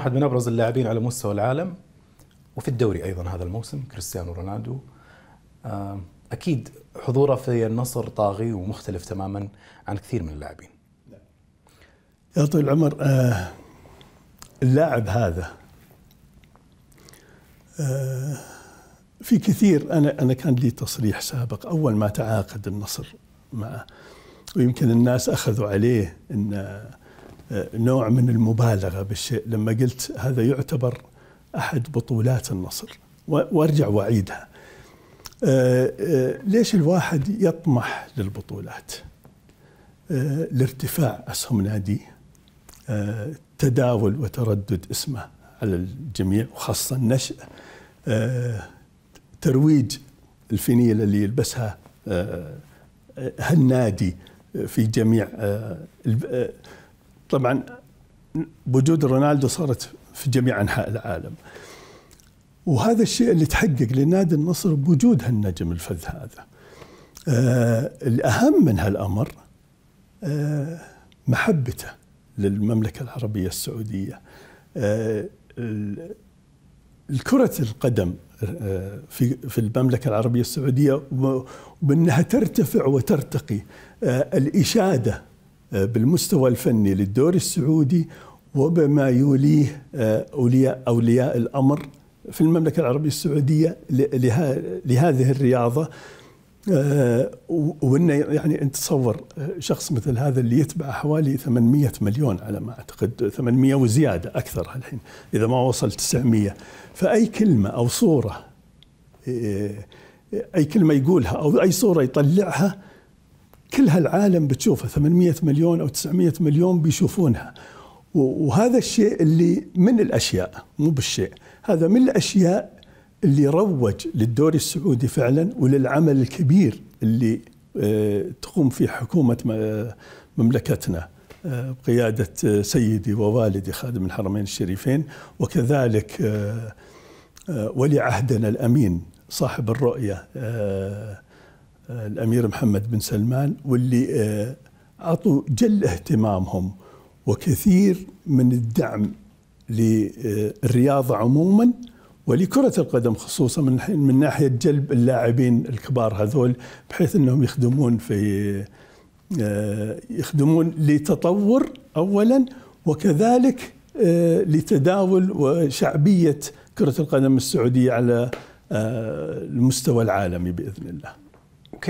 واحد من ابرز اللاعبين على مستوى العالم وفي الدوري ايضا هذا الموسم كريستيانو رونالدو آه، اكيد حضوره في النصر طاغي ومختلف تماما عن كثير من اللاعبين يا طويل العمر آه، اللاعب هذا آه، في كثير انا انا كان لي تصريح سابق اول ما تعاقد النصر معه ويمكن الناس اخذوا عليه ان نوع من المبالغه بالشيء لما قلت هذا يعتبر احد بطولات النصر وارجع واعيدها. آه، آه، ليش الواحد يطمح للبطولات؟ آه، لارتفاع اسهم ناديه تداول وتردد اسمه على الجميع وخاصه النشأ ترويج الفينيلة اللي يلبسها هالنادي في جميع طبعا بوجود رونالدو صارت في جميع انحاء العالم وهذا الشيء اللي تحقق لنادي النصر بوجود هالنجم الفذ هذا آه الأهم من هالأمر آه محبته للمملكة العربية السعودية آه الكرة القدم آه، في في المملكة العربية السعودية وبأنها ترتفع وترتقي آه، الإشادة بالمستوى الفني للدوري السعودي وبما يوليه آه، أولياء, أولياء الأمر في المملكة العربية السعودية لهذه الرياضة آه، وانه يعني انت تصور آه، شخص مثل هذا اللي يتبع حوالي 800 مليون على ما اعتقد 800 وزياده اكثر الحين اذا ما وصل 900 فاي كلمه او صوره اي كلمه يقولها او اي صوره يطلعها كل هالعالم بتشوفه 800 مليون او 900 مليون بيشوفونها وهذا الشيء اللي من الاشياء مو بالشيء هذا من الاشياء اللي روج للدوري السعودي فعلا وللعمل الكبير اللي آه، تقوم فيه حكومه آه، مملكتنا بقياده آه، سيدي ووالدي خادم الحرمين الشريفين وكذلك ولي عهدنا الامين صاحب الرؤيه الامير محمد بن سلمان واللي آه، اعطوا جل اهتمامهم وكثير من الدعم للرياضه عموما ولكرة القدم خصوصا من من ناحية جلب اللاعبين الكبار هذول بحيث انهم يخدمون في آه، يخدمون لتطور اولا وكذلك آه، لتداول وشعبية كرة القدم السعودية على المستوى العالمي بإذن الله